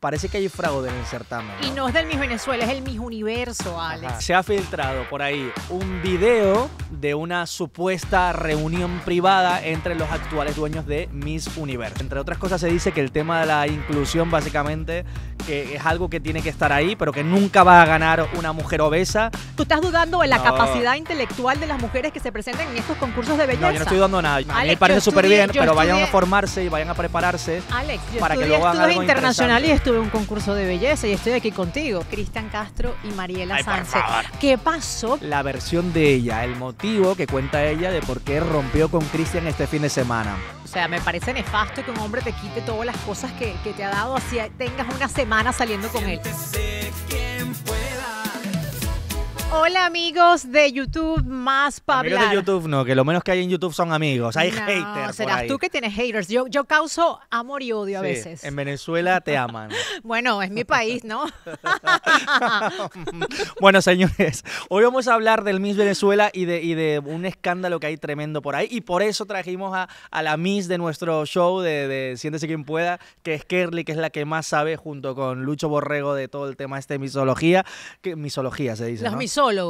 parece que hay fraude en el certamen. Y no es del Miss Venezuela, es el Miss Universo, Alex. Se ha filtrado por ahí un video de una supuesta reunión privada entre los actuales dueños de Miss Universo. Entre otras cosas se dice que el tema de la inclusión básicamente que es algo que tiene que estar ahí, pero que nunca va a ganar una mujer obesa. ¿Tú estás dudando de la capacidad intelectual de las mujeres que se presentan en estos concursos de belleza? No, yo no estoy dudando nada. a mí me parece súper bien, pero vayan a formarse y vayan a prepararse para que lo hagan algo internacional tuve un concurso de belleza y estoy aquí contigo. Cristian Castro y Mariela Sánchez. ¿Qué pasó? La versión de ella, el motivo que cuenta ella de por qué rompió con Cristian este fin de semana. O sea, me parece nefasto que un hombre te quite todas las cosas que, te ha dado, así tengas una semana saliendo con él. Hola amigos de YouTube más para Amigos de YouTube no, que lo menos que hay en YouTube son amigos, hay no, haters. Serás por ahí. tú que tienes haters. Yo, yo causo amor y odio a veces. En Venezuela te aman. bueno, es mi país, ¿no? bueno, señores, hoy vamos a hablar del Miss Venezuela y de, y de un escándalo que hay tremendo por ahí. Y por eso trajimos a, a la Miss de nuestro show de, de, Siéntese quien pueda, que es Kerly, que es la que más sabe junto con Lucho Borrego de todo el tema de este misología. Que, misología se dice. ¿no?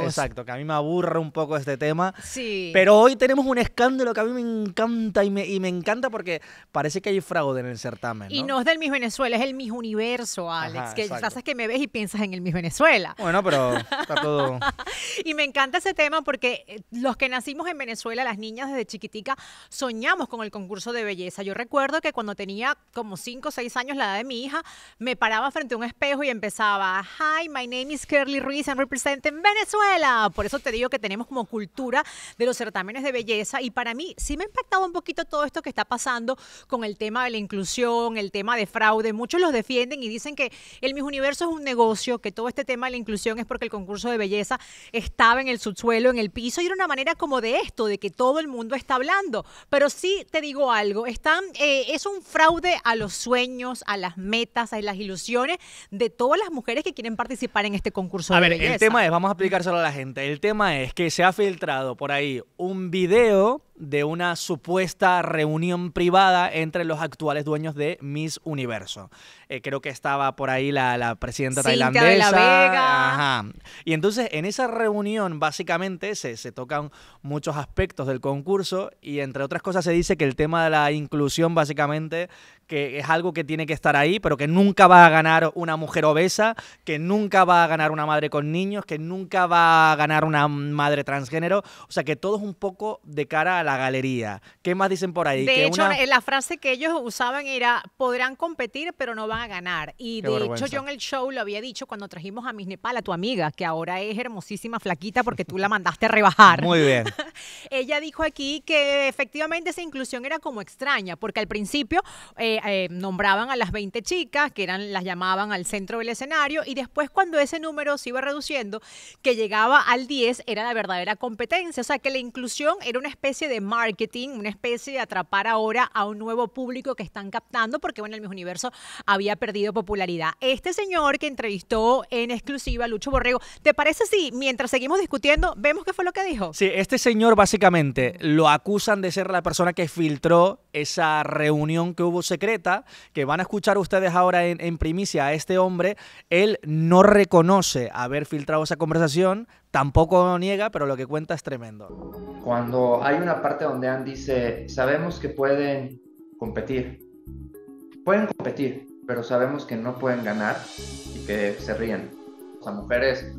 Exacto, que a mí me aburre un poco este tema. Sí. Pero hoy tenemos un escándalo que a mí me encanta y me, y me encanta porque parece que hay fraude en el certamen. ¿no? Y no es del Miss Venezuela, es el Miss Universo, Alex. que pasa que me ves y piensas en el Miss Venezuela. Bueno, pero está todo. y me encanta ese tema porque eh, los que nacimos en Venezuela, las niñas desde chiquitica, soñamos con el concurso de belleza. Yo recuerdo que cuando tenía como 5 o 6 años la edad de mi hija, me paraba frente a un espejo y empezaba: Hi, my name is Curly Ruiz I'm representing Venezuela. Venezuela. Por eso te digo que tenemos como cultura de los certámenes de belleza y para mí sí me ha impactado un poquito todo esto que está pasando con el tema de la inclusión, el tema de fraude. Muchos los defienden y dicen que el Mis Universo es un negocio, que todo este tema de la inclusión es porque el concurso de belleza estaba en el subsuelo, en el piso y era una manera como de esto, de que todo el mundo está hablando. Pero sí te digo algo, eh, es un fraude a los sueños, a las metas, a las ilusiones de todas las mujeres que quieren participar en este concurso. A ver, el tema es, vamos a a la gente. El tema es que se ha filtrado por ahí un video de una supuesta reunión privada entre los actuales dueños de Miss Universo. Eh, creo que estaba por ahí la, presidenta tailandesa. De la Vega. Ajá. Y entonces en esa reunión básicamente se, se tocan muchos aspectos del concurso y entre otras cosas se dice que el tema de la inclusión básicamente que es algo que tiene que estar ahí, pero que nunca va a ganar una mujer obesa, que nunca va a ganar una madre con niños, que nunca va a ganar una madre transgénero. O sea que todo es un poco de cara a la galería. ¿Qué más dicen por ahí? De hecho, la frase que ellos usaban era, podrán competir, pero no van a ganar. Y de hecho, yo en el show lo había dicho cuando trajimos a Miss Nepal, a tu amiga, que ahora es hermosísima flaquita porque tú la mandaste a rebajar. Muy bien. Ella dijo aquí que efectivamente esa inclusión era como extraña, porque al principio eh, eh, nombraban a las 20 chicas, que eran las llamaban al centro del escenario, y después cuando ese número se iba reduciendo, que llegaba al 10, era la verdadera competencia. O sea, que la inclusión era una especie de de marketing, una especie de atrapar ahora a un nuevo público que están captando, porque bueno, el mismo universo había perdido popularidad. Este señor que entrevistó en exclusiva a Lucho Borrego, ¿te parece si mientras seguimos discutiendo vemos qué fue lo que dijo? Sí, este señor básicamente lo acusan de ser la persona que filtró esa reunión que hubo secreta, que van a escuchar ustedes ahora en, en primicia a este hombre. Él no reconoce haber filtrado esa conversación, tampoco niega, pero lo que cuenta es tremendo. Cuando hay una parte donde Anne dice, sabemos que pueden competir, pueden competir, pero sabemos que no pueden ganar y que se ríen. Este, a mujeres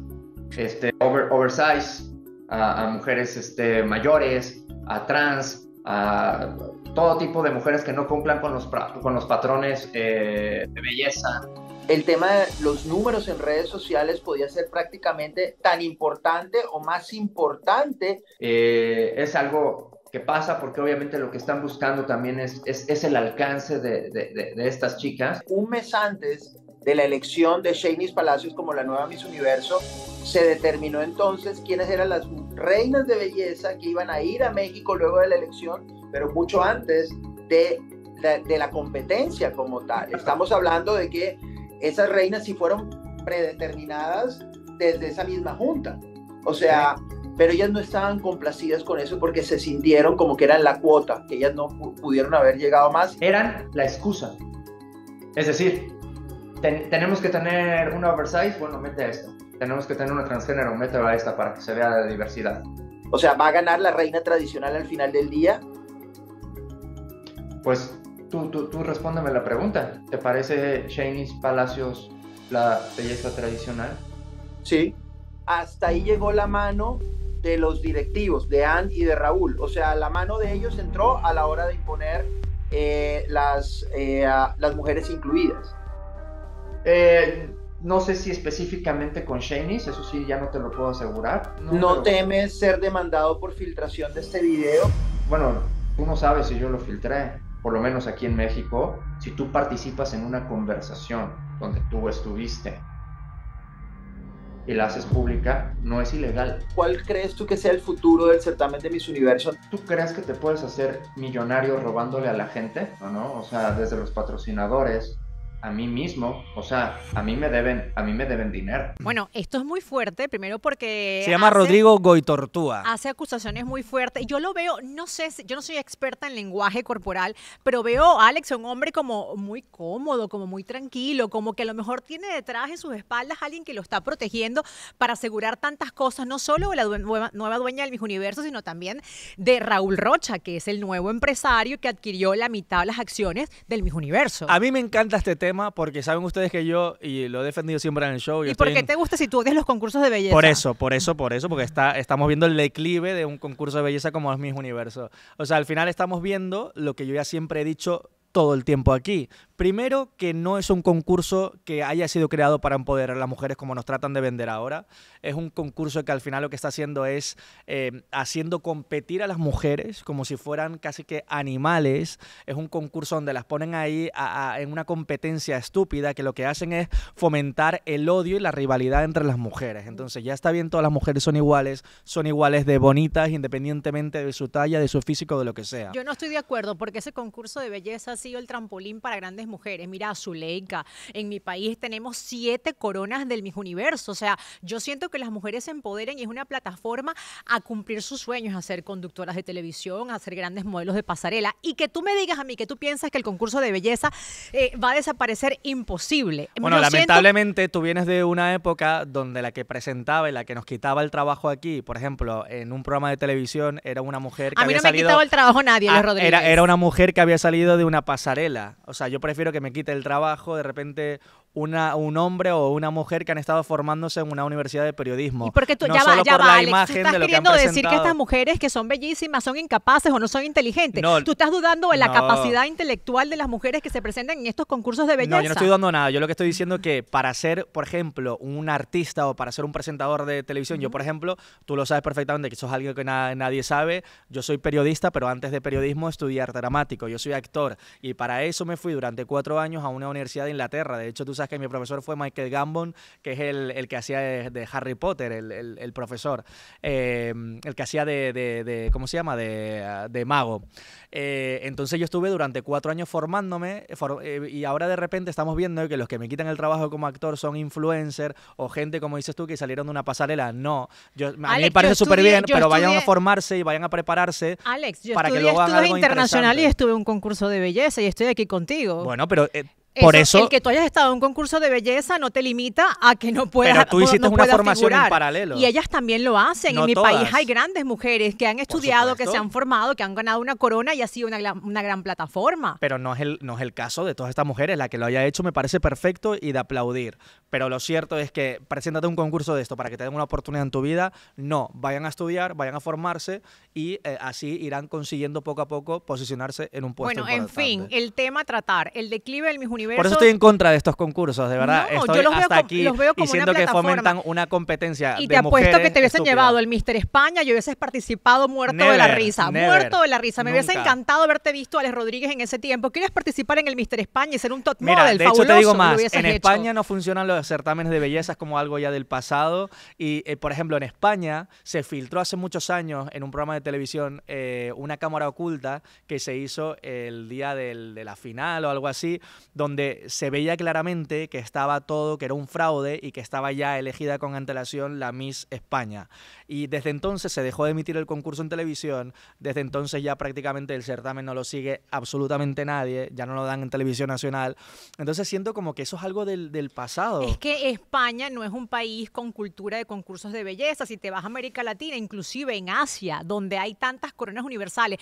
este, oversize, a, mujeres mayores, a trans, a todo tipo de mujeres que no cumplan con los, con los patrones eh, de belleza el tema de los números en redes sociales podía ser prácticamente tan importante o más importante. Eh, es algo que pasa porque obviamente lo que están buscando también es, es, el alcance de, estas chicas. Un mes antes de la elección de Shaney's Palacios como la nueva Miss Universo, se determinó entonces quiénes eran las reinas de belleza que iban a ir a México luego de la elección, pero mucho antes de de la competencia como tal. Estamos hablando de que esas reinas sí fueron predeterminadas desde esa misma junta. O sea, pero ellas no estaban complacidas con eso porque se sintieron como que eran la cuota, que ellas no pudieron haber llegado más. Eran la excusa. Es decir, tenemos que tener una oversize, bueno, mete esto, Tenemos que tener una transgénero, mete a esta para que se vea la diversidad. O sea, ¿va a ganar la reina tradicional al final del día? Pues tú, tú, tú respóndeme la pregunta. ¿Te parece Shanice Palacios la belleza tradicional? Sí. Hasta ahí llegó la mano de los directivos, de Anne y de Raúl. O sea, la mano de ellos entró a la hora de imponer eh, las, eh, las mujeres incluidas. Eh, no sé si específicamente con Shanice, eso sí ya no te lo puedo asegurar. ¿No, temes ser demandado por filtración de este video? Bueno, tú no sabes si yo lo filtré por lo menos aquí en México, si tú participas en una conversación donde tú estuviste y la haces pública, no es ilegal. ¿Cuál crees tú que sea el futuro del certamen de Miss Universo? ¿Tú crees que te puedes hacer millonario robándole a la gente? ¿O no? O sea, desde los patrocinadores, a mí mismo, o sea, a mí me deben, a mí me deben dinero. Bueno, esto es muy fuerte, primero porque se llama Rodrigo Goitortúa. Hace acusaciones muy fuertes. Yo lo veo, no sé, yo no soy experta en lenguaje corporal, pero veo a Alex un hombre como muy cómodo, como muy tranquilo, como que a lo mejor tiene detrás en sus espaldas a alguien que lo está protegiendo para asegurar tantas cosas, no solo de la nueva, dueña del Mis Universo, sino también de Raúl Rocha, que es el nuevo empresario que adquirió la mitad de las acciones del Mis Universo. A mí me encanta este tema porque saben ustedes que yo, y lo he defendido siempre en el show. ¿Y por qué te gusta si tú odias los concursos de belleza? Por eso, por eso, por eso, porque está, estamos viendo el declive de un concurso de belleza como es Mis Universo. O sea, al final estamos viendo lo que yo ya siempre he dicho todo el tiempo aquí. Primero, que no es un concurso que haya sido creado para empoderar a las mujeres como nos tratan de vender ahora. Es un concurso que al final lo que está haciendo es eh, haciendo competir a las mujeres como si fueran casi que animales. Es un concurso donde las ponen ahí en una competencia estúpida que lo que hacen es fomentar el odio y la rivalidad entre las mujeres. Entonces ya está bien, todas las mujeres son iguales, son iguales de bonitas, independientemente de su talla, de su físico, de lo que sea. Yo no estoy de acuerdo porque ese concurso de bellezas sido el trampolín para grandes mujeres. Mira, Zuleika, en mi país tenemos siete coronas del Miss Universo. O sea, yo siento que las mujeres se empoderen y es una plataforma a cumplir sus sueños, a ser conductoras de televisión, a ser grandes modelos de pasarela. Y que tú me digas a mí que tú piensas que el concurso de belleza eh, va a desaparecer, imposible. Bueno, lamentablemente tú vienes de una época donde la que presentaba y la que nos quitaba el trabajo aquí, por ejemplo, en un programa de televisión era una mujer que... A mí no me ha quitado el trabajo nadie, Rodríguez. Ah, era, era una mujer que había salido de una pasarela. O sea, yo prefiero que me quite el trabajo, de repente una, un hombre o una mujer que han estado formándose en una universidad de periodismo. Y porque tú, no ya solo ya por la imagen de lo que han decir que estas mujeres que son bellísimas son incapaces o no son inteligentes. tú estás dudando de la capacidad intelectual de las mujeres que se presentan en estos concursos de belleza. No, yo no estoy dudando nada. Yo lo que estoy diciendo es que para ser, por ejemplo, un artista o para ser un presentador de televisión, yo, por ejemplo, tú lo sabes perfectamente que eso es algo que nadie sabe. Yo soy periodista, pero antes de periodismo estudié arte dramático. Yo soy actor y para eso me fui durante cuatro años a una universidad de Inglaterra. De hecho, tú sabes que mi profesor fue Michael Gambon, que es el, el que hacía de, Harry Potter, el, el, profesor, eh, el que hacía de, de, ¿cómo se llama?, de, mago. Eh, entonces yo estuve durante cuatro años formándome eh, y ahora de repente estamos viendo que los que me quitan el trabajo como actor son influencers o gente, como dices tú, que salieron de una pasarela. No, yo, a mí me parece súper bien, pero vayan a formarse y vayan a prepararse para que luego hagan algo internacional y estuve en un concurso de belleza y estoy aquí contigo. Bueno, pero eso, El que tú hayas estado en un concurso de belleza no te limita a que no puedas. Pero tú hiciste una formación en paralelo. Y ellas también lo hacen. en mi país hay grandes mujeres que han estudiado, que se han formado, que han ganado una corona y ha sido una, gran plataforma. Pero no es, el, no es el caso de todas estas mujeres. La que lo haya hecho me parece perfecto y de aplaudir. Pero lo cierto es que preséntate un concurso de esto para que te den una oportunidad en tu vida. No, vayan a estudiar, vayan a formarse y eh, así irán consiguiendo poco a poco posicionarse en un puesto. Bueno, en fin, el tema tratar, el declive del mismo por eso estoy en contra de estos concursos, de verdad. yo los veo aquí los veo y siento que fomentan una competencia. Y te apuesto que te hubiesen llevado el Mister España y hubieses participado muerto de la risa. muerto de la risa. Me hubiese encantado haberte visto a Alex Rodríguez en ese tiempo. ¿Quieres participar en el Mister España y ser un top Mira, model de hecho, te digo más. En España no funcionan los certámenes de bellezas como algo ya del pasado. Y, eh, por ejemplo, en España se filtró hace muchos años en un programa de televisión eh, una cámara oculta que se hizo el día de la final o algo así, donde donde se veía claramente que estaba todo, que era un fraude y que estaba ya elegida con antelación la Miss España. Y desde entonces se dejó de emitir el concurso en televisión, desde entonces ya prácticamente el certamen no lo sigue absolutamente nadie, ya no lo dan en televisión nacional. Entonces siento como que eso es algo del, del pasado. Es que España no es un país con cultura de concursos de belleza, si te vas a América Latina, inclusive en Asia, donde hay tantas coronas universales,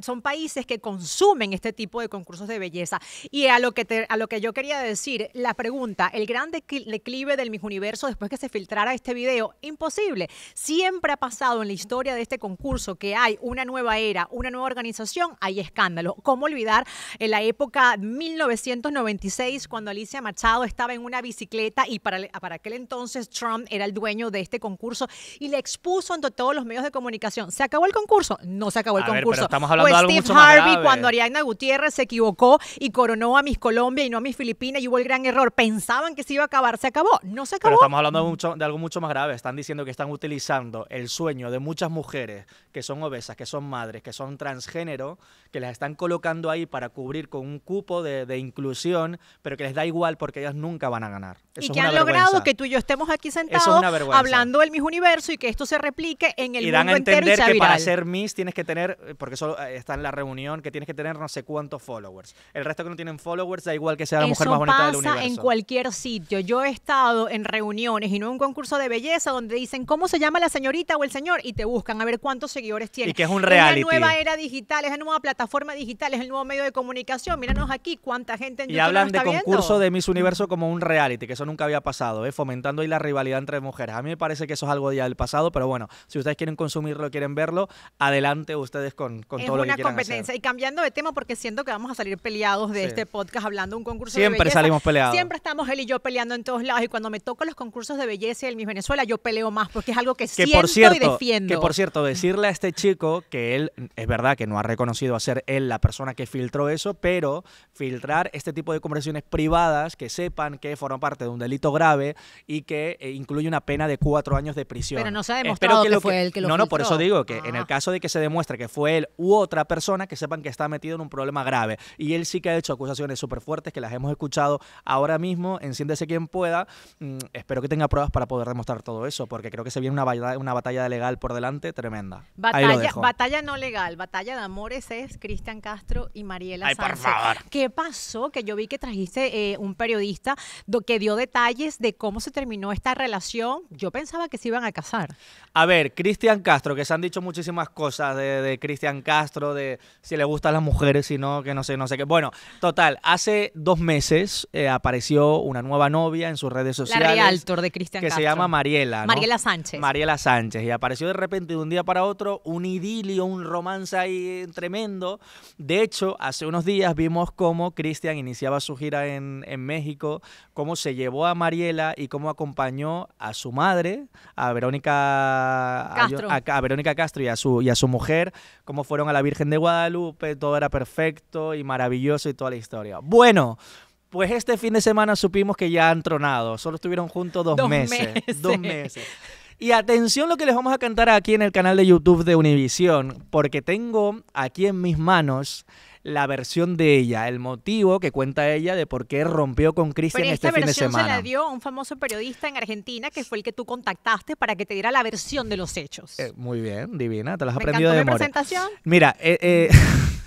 son países que consumen este tipo de concursos de belleza. Y a lo que te a lo que yo quería decir, la pregunta, el gran declive del Miss Universo después que se filtrara este video, imposible. Siempre ha pasado en la historia de este concurso que hay una nueva era, una nueva organización, hay escándalo. ¿Cómo olvidar en la época 1996 cuando Alicia Machado estaba en una bicicleta y para, para aquel entonces Trump era el dueño de este concurso y le expuso ante todos los medios de comunicación? ¿Se acabó el concurso? No se acabó el concurso. Steve Harvey cuando Ariana Gutiérrez se equivocó y coronó a Miss Colombia vino a mis Filipinas y hubo el gran error. Pensaban que se iba a acabar, se acabó, no se acabó. Pero estamos hablando de, mucho, de algo mucho más grave. Están diciendo que están utilizando el sueño de muchas mujeres que son obesas, que son madres, que son transgénero, que las están colocando ahí para cubrir con un cupo de, inclusión, pero que les da igual porque ellas nunca van a ganar. y que han logrado que tú y yo estemos aquí sentados hablando del Miss Universo y que esto se replique en el y dan a entender que para ser Miss tienes que tener, eh, porque eso eh, está en la reunión, que tienes que tener no sé cuántos followers. El resto que no tienen followers ahí igual que sea la mujer más bonita del universo. en cualquier sitio. Yo he estado en reuniones y no en un concurso de belleza donde dicen cómo se llama la señorita o el señor y te buscan a ver cuántos seguidores tiene. Y que es un reality. Es la nueva era digital, es la nueva plataforma digital, es el nuevo medio de comunicación. Míranos aquí cuánta gente en y YouTube Y hablan de concurso de Miss Universo como un reality, que eso nunca había pasado, ¿eh? fomentando ahí la rivalidad entre mujeres. A mí me parece que eso es algo ya del pasado, pero bueno, si ustedes quieren consumirlo, quieren verlo, adelante ustedes con, con todo lo que quieran Es una competencia. Y cambiando de tema, porque siento que vamos a salir peleados de este podcast hablando un concurso Siempre salimos peleados. Siempre estamos él y yo peleando en todos lados. Y cuando me toco los concursos de belleza del Miss Venezuela, yo peleo más porque es algo que, que siento y defiendo. Que por cierto, decirle a este chico que él, es verdad que no ha reconocido a ser él la persona que filtró eso, pero filtrar este tipo de conversaciones privadas que sepan que forman parte de un delito grave y que eh, incluye una pena de cuatro años de prisión. Pero no se ha demostrado que, fue él que lo No, filtró. no, por eso digo que en ah. el caso de que se demuestre que fue él u otra persona, que sepan que está metido en un problema grave. Y él sí que ha hecho acusaciones súper fuertes que las hemos escuchado ahora mismo. Enciéndese quien pueda. Mm, espero que tenga pruebas para poder demostrar todo eso, porque creo que se viene una, batalla, una legal por delante tremenda. Batalla, no legal, batalla de amores es Cristian Castro y Mariela Ay, ¿Qué pasó? Que yo vi que trajiste eh, un periodista que dio detalles de cómo se terminó esta relación. Yo pensaba que se iban a casar. A ver, Cristian Castro, que se han dicho muchísimas cosas de, de Cristian Castro, de si le gustan las mujeres, si no, que no sé, no sé qué. Bueno, total, hace dos meses eh, apareció una nueva novia en sus redes sociales. de Cristian Que se llama Mariela. Mariela Sánchez. Mariela Sánchez. Y apareció de repente de un día para otro un idilio, un romance ahí eh, tremendo. De hecho, hace unos días vimos cómo Cristian iniciaba su gira en, México, cómo se llevó a Mariela y cómo acompañó a su madre, a Verónica Castro, Verónica Castro a su, y a su mujer cómo fueron a la Virgen de Guadalupe, todo era perfecto y maravilloso y toda la historia. Bueno, pues este fin de semana supimos que ya han tronado, solo estuvieron juntos dos, meses, Dos meses. Y atención lo que les vamos a cantar aquí en el canal de YouTube de Univisión, porque tengo aquí en mis manos la versión de ella, el motivo que cuenta ella de por qué rompió con Cristian este fin de semana. Esta versión se la dio un famoso periodista en Argentina que fue el que tú contactaste para que te diera la versión de los hechos. Eh, muy bien, divina, te lo has aprendido de memoria. presentación. Mira, eh, eh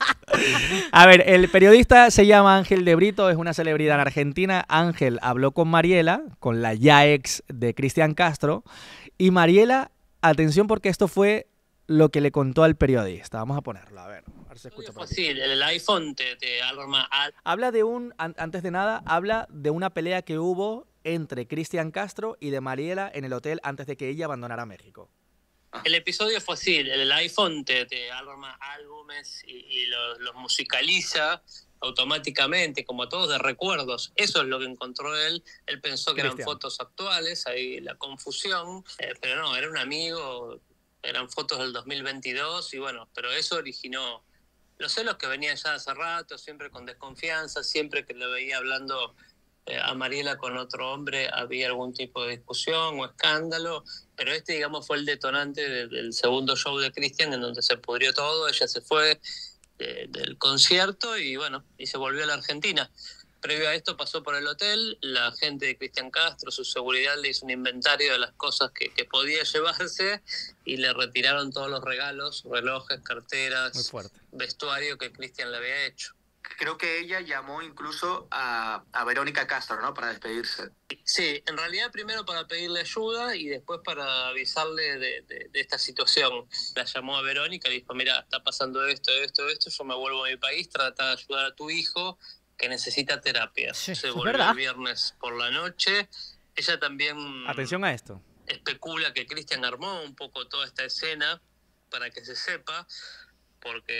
A ver, el periodista se llama Ángel de Brito, es una celebridad en argentina. Ángel habló con Mariela, con la ya ex de Cristian Castro, y Mariela, atención porque esto fue lo que le contó al periodista. Vamos a ponerlo, a ver. sí, el iPhone Habla de un, antes de nada, habla de una pelea que hubo entre Cristian Castro y de Mariela en el hotel antes de que ella abandonara México. El episodio fue así, el iPhone te, arma álbumes y, los, musicaliza automáticamente, como todos de recuerdos. Eso es lo que encontró él. Él pensó que eran fotos actuales, ahí la confusión, eh, pero no, era un amigo, eran fotos del 2022 y bueno, pero eso originó los celos que venía ya hace rato, siempre con desconfianza, siempre que lo veía hablando eh, a Mariela con otro hombre había algún tipo de discusión o escándalo pero este, digamos, fue el detonante del, segundo show de Cristian, en donde se pudrió todo, ella se fue del concierto y bueno, y se volvió a la Argentina. Previo a esto pasó por el hotel, la gente de Cristian Castro, su seguridad le hizo un inventario de las cosas que, que podía llevarse y le retiraron todos los regalos, relojes, carteras, vestuario que Cristian le había hecho creo que ella llamó incluso a, a, Verónica Castro, ¿no? Para despedirse. Sí, en realidad primero para pedirle ayuda y después para avisarle de, esta situación. La llamó a Verónica y dijo, mira, está pasando esto, esto, esto, yo me vuelvo a mi país, trata de ayudar a tu hijo que necesita terapia. Se volvió el viernes por la noche. Ella también... Atención a esto. Especula que Cristian armó un poco toda esta escena para que se sepa, porque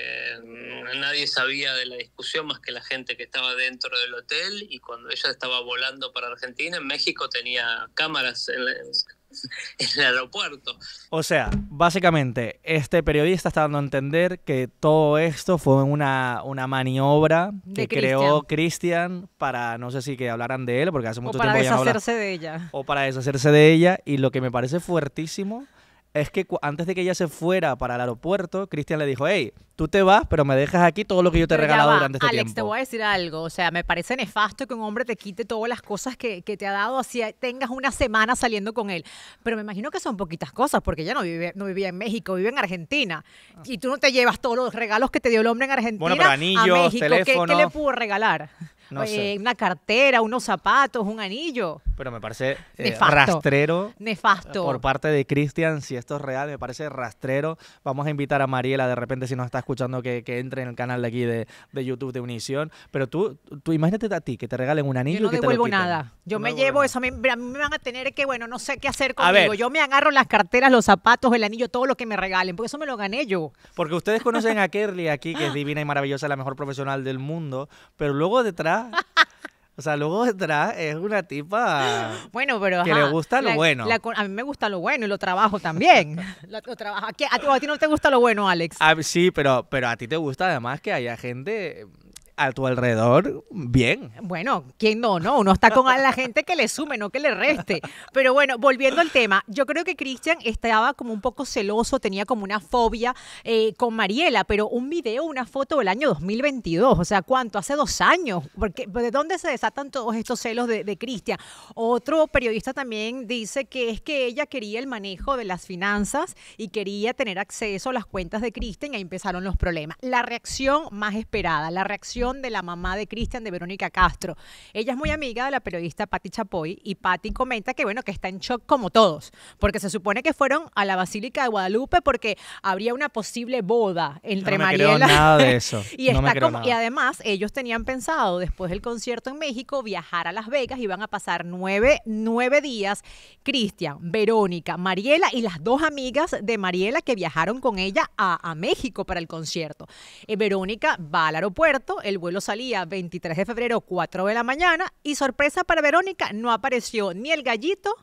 nadie sabía de la discusión más que la gente que estaba dentro del hotel y cuando ella estaba volando para Argentina, en México tenía cámaras en, el aeropuerto. O sea, básicamente, este periodista está dando a entender que todo esto fue una, maniobra que creó Christian para, no sé si que hablaran de él, porque hace mucho tiempo ya no Para de ella. O para deshacerse de ella, y lo que me parece fuertísimo es que antes de que ella se fuera para el aeropuerto, Cristian le dijo, hey, tú te vas, pero me dejas aquí todo lo que yo te he regalado durante este tiempo. Alex, te voy a decir algo. O sea, me parece nefasto que un hombre te quite todas las cosas que, te ha dado, así tengas una semana saliendo con él. Pero me imagino que son poquitas cosas, porque ella no, vive, no vivía en México, vive en Argentina. Ah. Y tú no te llevas todos los regalos que te dio el hombre en Argentina bueno, pero a México. ¿Qué le pudo regalar? una cartera, unos zapatos, un anillo. Pero me parece eh, rastrero. Nefasto. Por parte de Cristian, si esto es real, me parece rastrero. Vamos a invitar a Mariela, de repente, si nos está escuchando, que, entre en el canal de aquí de, YouTube de Unición. Pero tú, tú imagínate a ti que te regalen un anillo. no que devuelvo nada. Yo me llevo eso. A mí me van a tener que, bueno, no sé qué hacer conmigo. Yo me agarro las carteras, los zapatos, el anillo, todo lo que me regalen, porque eso me lo gané yo. Porque ustedes conocen a Kerly aquí, que es divina y maravillosa, la mejor profesional del mundo. Pero luego detrás O sea, luego detrás es una tipa bueno, pero, que le gusta lo bueno. a mí me gusta lo bueno y lo trabajo también. lo, ¿A, ti, no te gusta lo bueno, Alex? Ah, sí, pero, pero a ti te gusta además que haya gente a tu alrededor bien. Bueno, ¿quién no? No, uno está con la gente que le sume, no que le reste. Pero bueno, volviendo al tema, yo creo que Cristian estaba como un poco celoso, tenía como una fobia eh, con Mariela, pero un video, una foto del año 2022, o sea, ¿cuánto? Hace dos años. Porque, ¿De dónde se desatan todos estos celos de, Cristian? Otro periodista también dice que es que ella quería el manejo de las finanzas y quería tener acceso a las cuentas de Cristian, y ahí empezaron los problemas. La reacción más esperada, la reacción de la mamá de Cristian, de Verónica Castro. Ella es muy amiga de la periodista Patti Chapoy y Patti comenta que, bueno, que está en shock como todos, porque se supone que fueron a la Basílica de Guadalupe porque habría una posible boda entre Mariela. eso. y, y además, ellos tenían pensado, después del concierto en México, viajar a Las Vegas y van a pasar nueve, días. Cristian, Verónica, Mariela y las dos amigas de Mariela que viajaron con ella a, México para el concierto. Eh, Verónica va al aeropuerto, el el vuelo salía 23 de febrero, 4 de la mañana. Y sorpresa para Verónica, no apareció ni el gallito.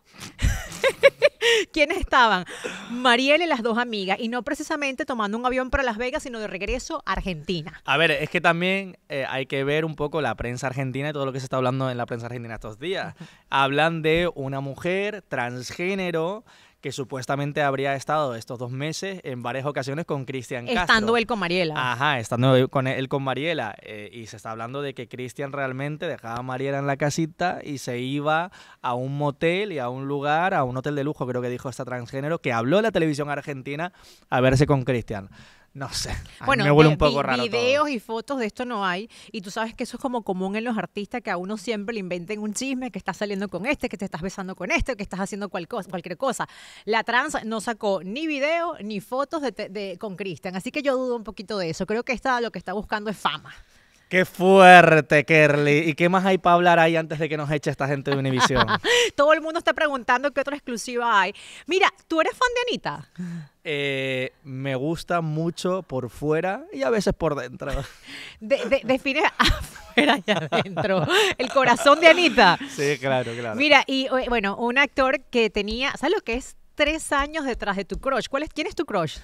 ¿Quiénes estaban? Mariel y las dos amigas, y no precisamente tomando un avión para Las Vegas, sino de regreso a Argentina. A ver, es que también eh, hay que ver un poco la prensa argentina y todo lo que se está hablando en la prensa argentina estos días. Hablan de una mujer transgénero que supuestamente habría estado estos dos meses en varias ocasiones con Cristian Castro. Estando él con Mariela. Ajá, estando con, él, con Mariela. Eh, y se está hablando de que Cristian realmente dejaba a Mariela en la casita y se iba a un motel y a un lugar, a un hotel de lujo, creo que dijo esta transgénero, que habló la televisión argentina a verse con Cristian. No sé. bueno, me huele un poco vi, raro. Videos y fotos de esto no hay. Y tú sabes que eso es como común en los artistas que a uno siempre le inventen un chisme, que está saliendo con este, que te estás besando con este, que estás haciendo cualquier cosa. La trans no sacó ni video ni fotos de, con Cristian. Así que yo dudo un poquito de eso. Creo que esta lo que está buscando es fama. Qué fuerte, Kerly. ¿Y qué más hay para hablar ahí antes de que nos eche esta gente de Univision? Todo el mundo está preguntando qué otra exclusiva hay. Mira, ¿tú eres fan de Anita? Eh, me gusta mucho por fuera y a veces por dentro. define afuera y adentro. El corazón de Anita. Sí, claro, claro. Mira, y eh, bueno, un actor que tenía, ¿sabes lo que es? Tres años detrás de tu crush. ¿Cuál es, ¿Quién es tu crush?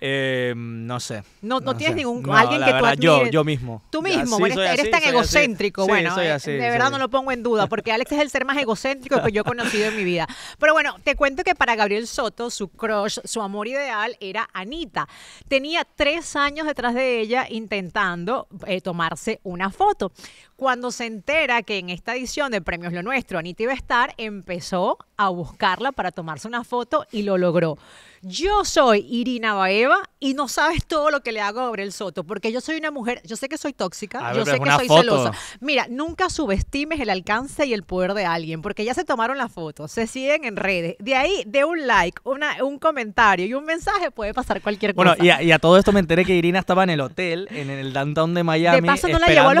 Eh, no sé. No, no, tienes ningún alguien que yo, yo mismo. Tú mismo, eres, tan egocéntrico. bueno, de verdad no lo pongo en duda, porque Alex es el ser más egocéntrico que yo he conocido en mi vida. Pero bueno, te cuento que para Gabriel Soto, su crush, su amor ideal era Anita. Tenía tres años detrás de ella intentando eh, tomarse una foto. Cuando se entera que en esta edición de Premios Lo Nuestro, Anita iba a estar, empezó a buscarla para tomarse una foto y lo logró. Yo soy Irina Baeva y no sabes todo lo que le hago a el Soto, porque yo soy una mujer, yo sé que soy tóxica, yo sé que soy celosa. Mira, nunca subestimes el alcance y el poder de alguien, porque ya se tomaron las fotos, se siguen en redes. De ahí, de un like, un comentario y un mensaje puede pasar cualquier cosa. Bueno, y a, todo esto me enteré que Irina estaba en el hotel, en el downtown de Miami. De paso no la a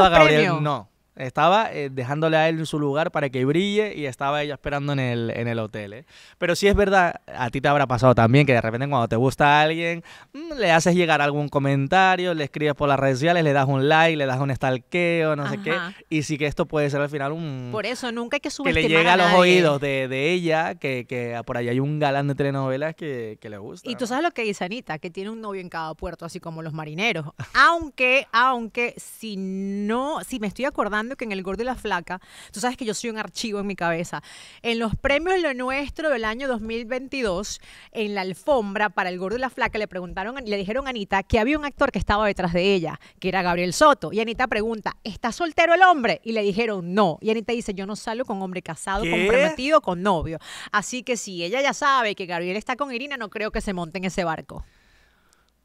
los No. Estaba eh, dejándole a él en su lugar para que brille y estaba ella esperando en el, en el hotel. ¿eh? Pero sí es verdad, a ti te habrá pasado también que de repente cuando te gusta a alguien, mm, le haces llegar algún comentario, le escribes por las redes sociales, le das un like, le das un stalkeo, no sé qué. Y sí que esto puede ser al final un... Por eso, nunca hay que subestimar Que le llega a, los oídos de, ella, que, por ahí hay un galán de telenovelas que le gusta. Y tú sabes lo que dice Anita, que tiene un novio en cada puerto, así como los marineros. aunque, aunque, si no, si me estoy acordando que en El Gordo y la Flaca, tú sabes que yo soy un archivo en mi cabeza. En los premios Lo Nuestro del año 2022, en la alfombra para El Gordo y la Flaca, le preguntaron, le dijeron a Anita que había un actor que estaba detrás de ella, que era Gabriel Soto. Y Anita pregunta, ¿está soltero el hombre? Y le dijeron, no. Y Anita dice, yo no salgo con hombre casado, comprometido, con novio. Así que si ella ya sabe que Gabriel está con Irina, no creo que se monte en ese barco.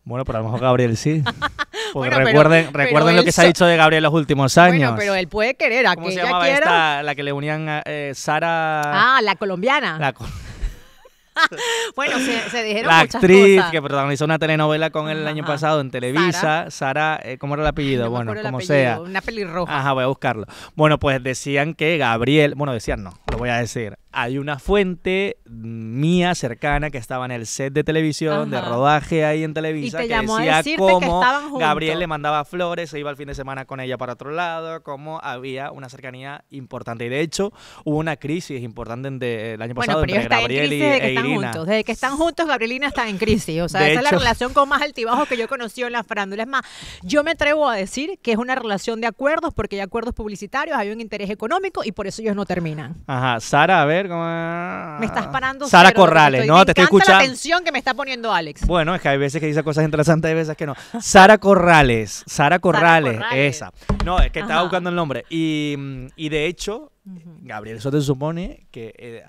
Bueno, pero a lo mejor Gabriel sí. Pues recuerden, recuerden lo que se ha dicho de Gabriel los últimos años. Bueno, pero él puede querer a ¿Cómo se llamaba Esta, la que le unían a eh, Sara. Ah, la colombiana. bueno, se, se dijeron La actriz que protagonizó una telenovela con él el año pasado en Televisa, Sara, eh, ¿cómo era el apellido? bueno, como sea. Una pelirroja. Ajá, voy a buscarlo. Bueno, pues decían que Gabriel, bueno, decían no, lo voy a decir hay una fuente mía cercana que estaba en el set de televisión, de rodaje ahí en Televisa, que decía cómo Gabriel le mandaba flores, se iba el fin de semana con ella para otro lado, cómo había una cercanía importante. Y de hecho, hubo una crisis importante el año pasado Gabriel y desde que e están Juntos. Desde que están juntos, Gabrielina está en crisis. O sea, esa es la relación con más altibajos que yo conocí en la frándula. Es más, yo me atrevo a decir que es una relación de acuerdos, porque hay acuerdos publicitarios, hay un interés económico y por eso ellos no terminan. Ajá, Sara, a ver. Ah. Me estás parando. Sara Corrales, ¿no? te estoy escuchando. la atención que me está poniendo Alex. Bueno, es que hay veces que dice cosas interesantes, hay veces que no. Sara Corrales, Sara Corrales, esa. No, es que estaba buscando el nombre. Y, de hecho, Gabriel eso te supone que eh,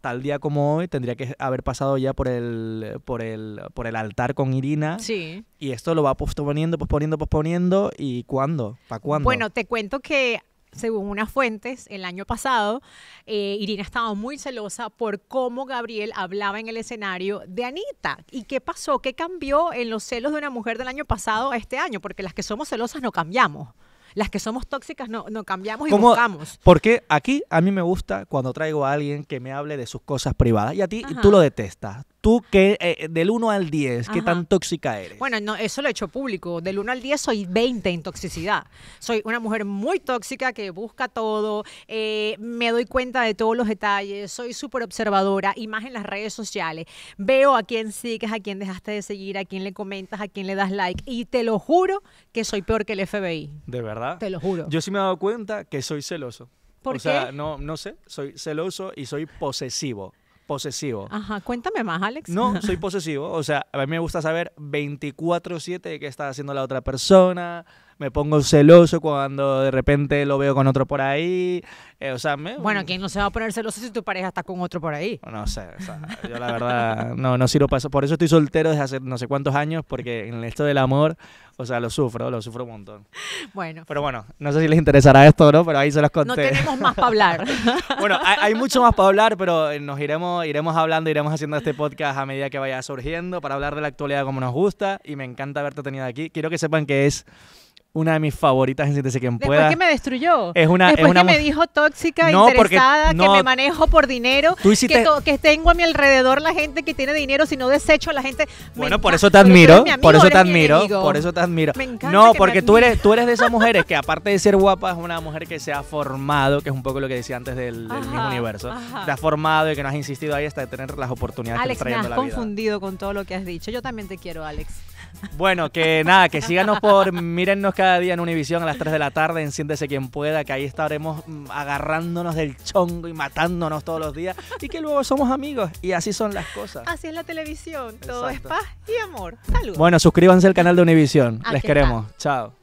tal día como hoy tendría que haber pasado ya por el por el por el altar con Irina. Sí. Y esto lo va posponiendo, posponiendo, posponiendo y ¿cuándo? ¿Para cuándo? Bueno, te cuento que según unas fuentes, el año pasado, eh, Irina estaba muy celosa por cómo Gabriel hablaba en el escenario de Anita. ¿Y qué pasó? ¿Qué cambió en los celos de una mujer del año pasado a este año? Porque las que somos celosas no cambiamos. Las que somos tóxicas no, no cambiamos y buscamos. Porque aquí a mí me gusta cuando traigo a alguien que me hable de sus cosas privadas y a ti tú lo detestas. Tú, que eh, del 1 al 10, ¿qué tan tóxica eres? Bueno, no, eso lo he hecho público. Del 1 al 10 soy 20 en toxicidad. Soy una mujer muy tóxica que busca todo, eh, me doy cuenta de todos los detalles, soy súper observadora y más en las redes sociales. Veo a quién sigues, a quién dejaste de seguir, a quién le comentas, a quién le das like. Y te lo juro que soy peor que el FBI. ¿De verdad? Te lo juro. Yo sí me he dado cuenta que soy celoso. ¿Por o sea, no, no sé, soy celoso y soy posesivo posesivo. Ajá, cuéntame más, Alex. No, soy posesivo. O sea, a mí me gusta saber 24-7 de qué está haciendo la otra persona me pongo celoso cuando de repente lo veo con otro por ahí. Eh, o sea, me, bueno, ¿quién no se va a poner celoso si tu pareja está con otro por ahí? No sé, yo la verdad no, no sirvo para eso. Por eso estoy soltero desde hace no sé cuántos años, porque en esto del amor, o sea, lo sufro, lo sufro un montón. Bueno. Pero bueno, no sé si les interesará esto, ¿no? Pero ahí se los conté. No tenemos más para hablar. bueno, hay, mucho más para hablar, pero eh, nos iremos, iremos hablando, iremos haciendo este podcast a medida que vaya surgiendo para hablar de la actualidad como nos gusta y me encanta haberte tenido aquí. Quiero que sepan que es una de mis favoritas en que Quien Pueda. Después que me destruyó. Es una, Después es una que me dijo tóxica, interesada, que me manejo por dinero, que, tengo a mi alrededor la gente que tiene dinero, si no desecho a la gente. Bueno, por, eso te admiro, por eso te admiro, por eso te admiro. No, porque tú eres, tú eres de esas mujeres que aparte de ser guapa es una mujer que se ha formado, que es un poco lo que decía antes del, mismo universo. Se Te formado y que no has insistido ahí hasta tener las oportunidades Alex, que te me has confundido con todo lo que has dicho. Yo también te quiero, Alex. Bueno, que nada, que síganos por Mírennos cada día en Univisión a las 3 de la tarde, enciéndese quien pueda, que ahí estaremos mm, agarrándonos del chongo y matándonos todos los días y que luego somos amigos y así son las cosas. Así es la televisión, todo es paz y amor. Saludos. Bueno, suscríbanse al canal de Univisión. Les queremos. Chao.